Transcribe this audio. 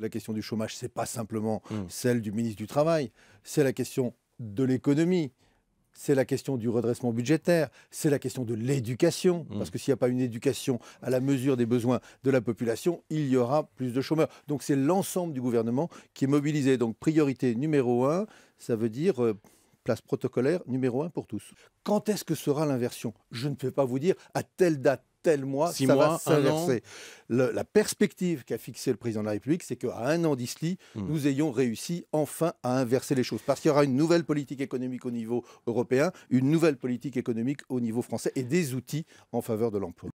La question du chômage, ce n'est pas simplement mmh. celle du ministre du Travail, c'est la question de l'économie, c'est la question du redressement budgétaire, c'est la question de l'éducation, mmh. parce que s'il n'y a pas une éducation à la mesure des besoins de la population, il y aura plus de chômeurs. Donc c'est l'ensemble du gouvernement qui est mobilisé. Donc priorité numéro un, ça veut dire euh, place protocolaire numéro un pour tous. Quand est-ce que sera l'inversion Je ne peux pas vous dire à telle date, tel mois, Six ça La perspective qu'a fixée le président de la République, c'est qu'à un an D'ici, hmm. nous ayons réussi enfin à inverser les choses. Parce qu'il y aura une nouvelle politique économique au niveau européen, une nouvelle politique économique au niveau français et des outils en faveur de l'emploi.